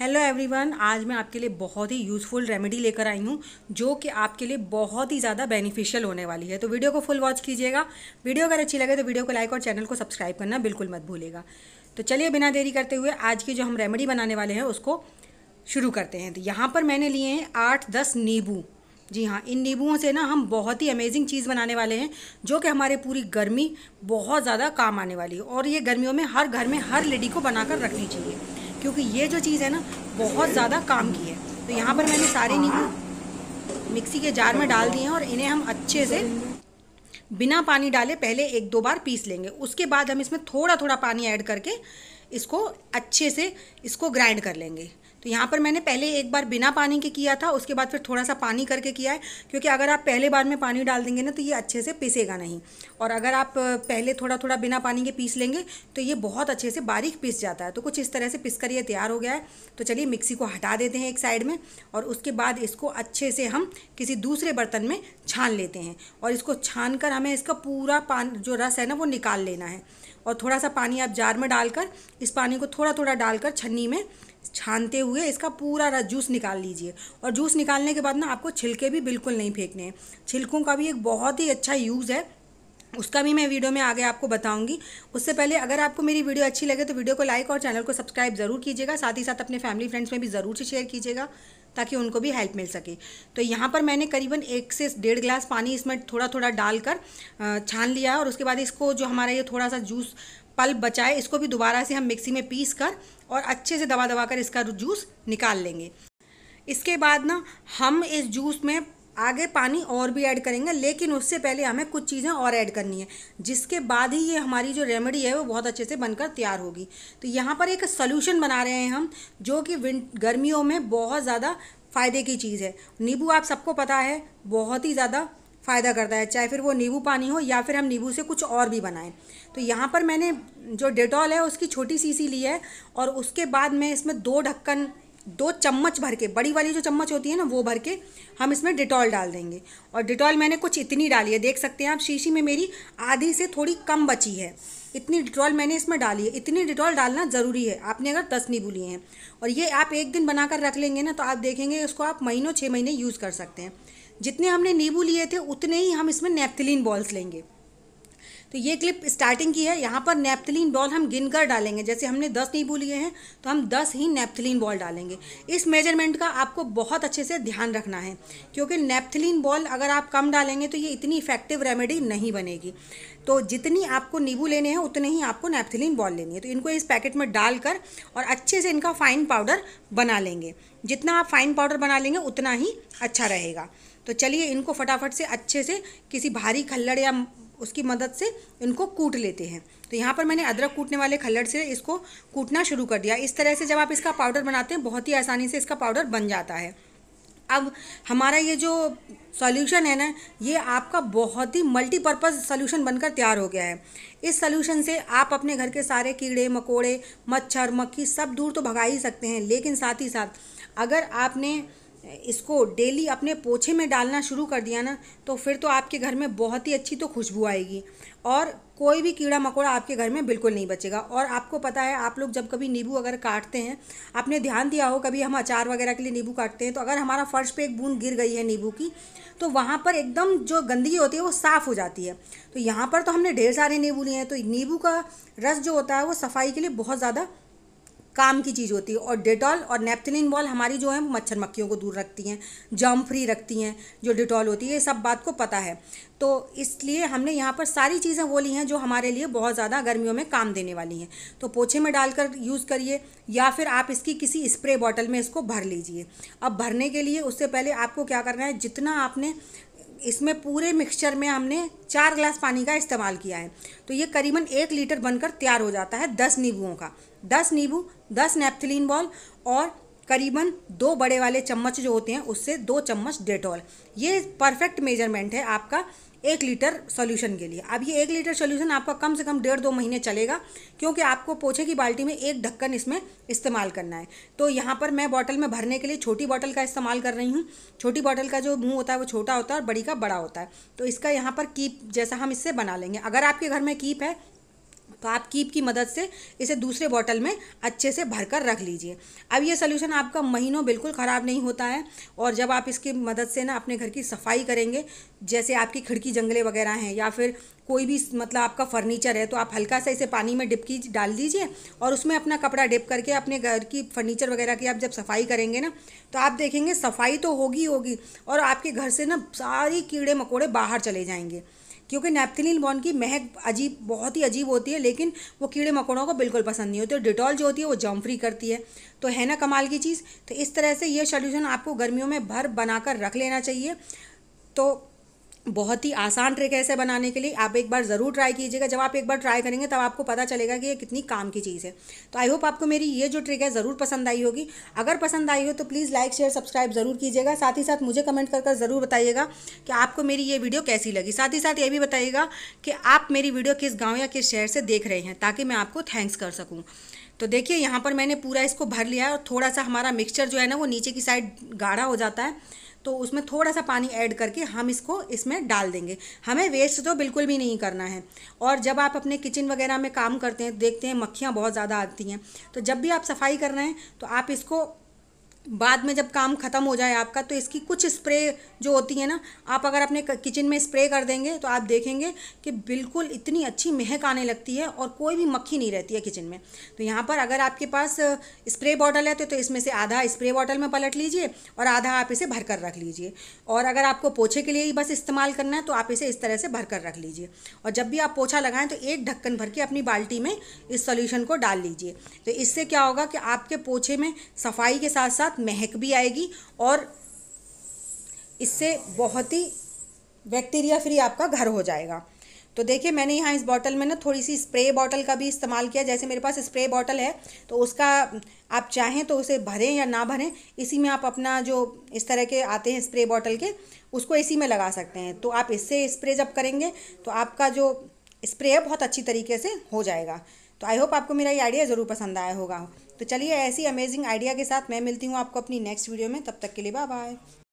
hello everyone आज मैं आपके लिए बहुत ही यूज़फुल रेमेडी लेकर आई हूँ जो कि आपके लिए बहुत ही ज़्यादा बेनिफिशियल होने वाली है तो वीडियो को फुल वॉच कीजिएगा वीडियो अगर अच्छी लगे तो वीडियो को लाइक और चैनल को सब्सक्राइब करना बिल्कुल मत भूलेगा तो चलिए बिना देरी करते हुए आज की जो हम रेमेडी बनाने वाले हैं उसको शुरू करते हैं तो यहाँ पर मैंने लिए हैं आठ दस नींबू जी हाँ इन नींबुओं से ना हम बहुत ही अमेजिंग चीज़ बनाने वाले हैं जो कि हमारे पूरी गर्मी बहुत ज़्यादा काम आने वाली है और ये गर्मियों में हर घर में हर लेडी को बनाकर रखनी चाहिए क्योंकि ये जो चीज़ है ना बहुत ज़्यादा काम की है तो यहाँ पर मैंने सारे नींबू मिक्सी के जार में डाल दिए हैं और इन्हें हम अच्छे से बिना पानी डाले पहले एक दो बार पीस लेंगे उसके बाद हम इसमें थोड़ा थोड़ा पानी ऐड करके इसको अच्छे से इसको ग्राइंड कर लेंगे तो यहाँ पर मैंने पहले एक बार बिना पानी के किया था उसके बाद फिर थोड़ा सा पानी करके किया है क्योंकि अगर आप पहले बार में पानी डाल देंगे ना तो ये अच्छे से पिसेगा नहीं और अगर आप पहले थोड़ा थोड़ा बिना पानी के पीस लेंगे तो ये बहुत अच्छे से बारीक पीस जाता है तो कुछ इस तरह से पिस कर ये तैयार हो गया है तो चलिए मिक्सी को हटा देते हैं एक साइड में और उसके बाद इसको अच्छे से हम किसी दूसरे बर्तन में छान लेते हैं और इसको छान कर हमें इसका पूरा पान जो रस है ना वो निकाल लेना है और थोड़ा सा पानी आप जार में डालकर इस पानी को थोड़ा थोड़ा डालकर छन्नी में छानते हुए इसका पूरा रस जूस निकाल लीजिए और जूस निकालने के बाद ना आपको छिलके भी बिल्कुल नहीं फेंकने हैं छिलकों का भी एक बहुत ही अच्छा यूज़ है उसका भी मैं वीडियो में आगे आपको बताऊंगी उससे पहले अगर आपको मेरी वीडियो अच्छी लगे तो वीडियो को लाइक और चैनल को सब्सक्राइब ज़रूर कीजिएगा साथ ही साथ अपने फैमिली फ्रेंड्स में भी ज़रूर से शेयर कीजिएगा ताकि उनको भी हेल्प मिल सके तो यहाँ पर मैंने करीबन एक से डेढ़ गिलास पानी इसमें थोड़ा थोड़ा डालकर छान लिया और उसके बाद इसको जो हमारा ये थोड़ा सा जूस पल्प बचाए इसको भी दोबारा से हम मिक्सी में पीस कर और अच्छे से दबा दबा कर इसका जूस निकाल लेंगे इसके बाद ना हम इस जूस में आगे पानी और भी ऐड करेंगे लेकिन उससे पहले हमें कुछ चीज़ें और ऐड करनी है जिसके बाद ही ये हमारी जो रेमेडी है वो बहुत अच्छे से बनकर तैयार होगी तो यहाँ पर एक सोल्यूशन बना रहे हैं हम जो कि गर्मियों में बहुत ज़्यादा फ़ायदे की चीज़ है नींबू आप सबको पता है बहुत ही ज़्यादा फ़ायदा करता है चाहे फिर वो नींबू पानी हो या फिर हम नींबू से कुछ और भी बनाएं तो यहाँ पर मैंने जो डेटॉल है उसकी छोटी सी ली है और उसके बाद मैं इसमें दो ढक्कन दो चम्मच भर के बड़ी वाली जो चम्मच होती है ना वो भर के हम इसमें डिटॉल डाल देंगे और डिटॉल मैंने कुछ इतनी डाली है देख सकते हैं आप शीशी में मेरी आधी से थोड़ी कम बची है इतनी डिटॉल मैंने इसमें डाली है इतनी डिटॉल डालना ज़रूरी है आपने अगर दस नींबू लिए हैं और ये आप एक दिन बनाकर रख लेंगे ना तो आप देखेंगे इसको आप महीनों छः महीने यूज़ कर सकते हैं जितने हमने नींबू लिए थे उतने ही हम इसमें नेपथिलीन बॉल्स लेंगे तो ये क्लिप स्टार्टिंग की है यहाँ पर नेपथिलीन बॉल हम गिन कर डालेंगे जैसे हमने दस नींबू लिए हैं तो हम दस ही नेपथिलीन बॉल डालेंगे इस मेजरमेंट का आपको बहुत अच्छे से ध्यान रखना है क्योंकि नेपथिलीन बॉल अगर आप कम डालेंगे तो ये इतनी इफेक्टिव रेमेडी नहीं बनेगी तो जितनी आपको नींबू लेने हैं उतने ही आपको नेपथिलीन बॉल लेनी है तो इनको इस पैकेट में डालकर और अच्छे से इनका फाइन पाउडर बना लेंगे जितना आप फाइन पाउडर बना लेंगे उतना ही अच्छा रहेगा तो चलिए इनको फटाफट से अच्छे से किसी भारी खल्लड़ या उसकी मदद से इनको कूट लेते हैं तो यहाँ पर मैंने अदरक कूटने वाले खल्लड़ से इसको कूटना शुरू कर दिया इस तरह से जब आप इसका पाउडर बनाते हैं बहुत ही आसानी से इसका पाउडर बन जाता है अब हमारा ये जो सॉल्यूशन है ना ये आपका बहुत ही मल्टीपर्पज़ सॉल्यूशन बनकर तैयार हो गया है इस सॉल्यूशन से आप अपने घर के सारे कीड़े मकोड़े मच्छर मक्खी सब दूर तो भगा ही सकते हैं लेकिन साथ ही साथ अगर आपने इसको डेली अपने पोछे में डालना शुरू कर दिया ना तो फिर तो आपके घर में बहुत ही अच्छी तो खुशबू आएगी और कोई भी कीड़ा मकोड़ा आपके घर में बिल्कुल नहीं बचेगा और आपको पता है आप लोग जब कभी नींबू अगर काटते हैं आपने ध्यान दिया हो कभी हम अचार वगैरह के लिए नींबू काटते हैं तो अगर हमारा फ़र्श पे एक बूंद गिर गई है नींबू की तो वहाँ पर एकदम जो गंदगी होती है वो साफ़ हो जाती है तो यहाँ पर तो हमने ढेर सारे नींबू लिए हैं तो नींबू का रस जो होता है वो सफाई के लिए बहुत ज़्यादा काम की चीज़ होती है और डिटॉल और नेपथिलिन बॉल हमारी जो है मच्छर मक्खियों को दूर रखती हैं जम फ्री रखती हैं जो डिटॉल होती है ये सब बात को पता है तो इसलिए हमने यहाँ पर सारी चीज़ें वो ली हैं जो हमारे लिए बहुत ज़्यादा गर्मियों में काम देने वाली हैं तो पोछे में डालकर यूज़ करिए या फिर आप इसकी किसी स्प्रे बॉटल में इसको भर लीजिए अब भरने के लिए उससे पहले आपको क्या करना है जितना आपने इसमें पूरे मिक्सचर में हमने चार गिलास पानी का इस्तेमाल किया है तो ये करीबन एक लीटर बनकर तैयार हो जाता है दस नींबुओं का दस नींबू दस नेपथिलीन बॉल और करीबन दो बड़े वाले चम्मच जो होते हैं उससे दो चम्मच डेटॉल ये परफेक्ट मेजरमेंट है आपका एक लीटर सॉल्यूशन के लिए अब ये एक लीटर सॉल्यूशन आपका कम से कम डेढ़ दो महीने चलेगा क्योंकि आपको पोछे की बाल्टी में एक ढक्कन इसमें इस्तेमाल करना है तो यहाँ पर मैं बॉटल में भरने के लिए छोटी बॉटल का इस्तेमाल कर रही हूँ छोटी बॉटल का जो मुँह होता है वो छोटा होता है और बड़ी का बड़ा होता है तो इसका यहाँ पर कीप जैसा हम इससे बना लेंगे अगर आपके घर में कीप है तो आप कीप की मदद से इसे दूसरे बॉटल में अच्छे से भर कर रख लीजिए अब ये सोल्यूशन आपका महीनों बिल्कुल ख़राब नहीं होता है और जब आप इसकी मदद से ना अपने घर की सफाई करेंगे जैसे आपकी खिड़की जंगले वगैरह हैं या फिर कोई भी मतलब आपका फर्नीचर है तो आप हल्का सा इसे पानी में डिप की डाल दीजिए और उसमें अपना कपड़ा डिप करके अपने घर की फर्नीचर वगैरह की आप जब सफाई करेंगे ना तो आप देखेंगे सफाई तो होगी होगी और आपके घर से ना सारी कीड़े मकोड़े बाहर चले जाएंगे क्योंकि नेपथिलीन बॉन्ड की महक अजीब बहुत ही अजीब होती है लेकिन वो कीड़े मकोड़ों को बिल्कुल पसंद नहीं होती और डिटॉल जो होती है वो जम फ्री करती है तो है ना कमाल की चीज़ तो इस तरह से ये सोल्यूशन आपको गर्मियों में भर बनाकर रख लेना चाहिए तो बहुत ही आसान ट्रिक है इसे बनाने के लिए आप एक बार ज़रूर ट्राई कीजिएगा जब आप एक बार ट्राई करेंगे तब आपको पता चलेगा कि ये कितनी काम की चीज़ है तो आई होप आपको मेरी ये जो ट्रिक है ज़रूर पसंद आई होगी अगर पसंद आई हो तो प्लीज़ लाइक शेयर सब्सक्राइब ज़रूर कीजिएगा साथ ही साथ मुझे कमेंट कर ज़रूर बताइएगा कि आपको मेरी ये वीडियो कैसी लगी साथ ही साथ ये भी बताइएगा कि आप मेरी वीडियो किस गाँव या किस शहर से देख रहे हैं ताकि मैं आपको थैंक्स कर सकूँ तो देखिए यहाँ पर मैंने पूरा इसको भर लिया और थोड़ा सा हमारा मिक्सचर जो है ना वो नीचे की साइड गाढ़ा हो जाता है तो उसमें थोड़ा सा पानी ऐड करके हम इसको इसमें डाल देंगे हमें वेस्ट तो बिल्कुल भी नहीं करना है और जब आप अपने किचन वगैरह में काम करते हैं देखते हैं मक्खियाँ बहुत ज़्यादा आती हैं तो जब भी आप सफाई कर रहे हैं तो आप इसको बाद में जब काम ख़त्म हो जाए आपका तो इसकी कुछ स्प्रे जो होती है ना आप अगर अपने किचन में स्प्रे कर देंगे तो आप देखेंगे कि बिल्कुल इतनी अच्छी महक आने लगती है और कोई भी मक्खी नहीं रहती है किचन में तो यहाँ पर अगर आपके पास स्प्रे बॉटल है तो, तो इसमें से आधा स्प्रे बॉटल में पलट लीजिए और आधा आप इसे भर कर रख लीजिए और अगर आपको पोछे के लिए ही बस इस्तेमाल करना है तो आप इसे इस तरह से भर कर रख लीजिए और जब भी आप पोछा लगाएं तो एक ढक्कन भर के अपनी बाल्टी में इस सोल्यूशन को डाल लीजिए तो इससे क्या होगा कि आपके पोछे में सफाई के साथ साथ साथ महक भी आएगी और इससे बहुत ही बैक्टीरिया फ्री आपका घर हो जाएगा तो देखिए मैंने यहाँ इस बॉटल में ना थोड़ी सी स्प्रे बॉटल का भी इस्तेमाल किया जैसे मेरे पास स्प्रे बॉटल है तो उसका आप चाहें तो उसे भरें या ना भरें इसी में आप अपना जो इस तरह के आते हैं स्प्रे बॉटल के उसको इसी में लगा सकते हैं तो आप इससे स्प्रे जब करेंगे तो आपका जो स्प्रे है बहुत अच्छी तरीके से हो जाएगा तो आई होप आपको मेरा ये आइडिया ज़रूर पसंद आया होगा तो चलिए ऐसी अमेजिंग आइडिया के साथ मैं मिलती हूँ आपको अपनी नेक्स्ट वीडियो में तब तक के लिए बाय बाय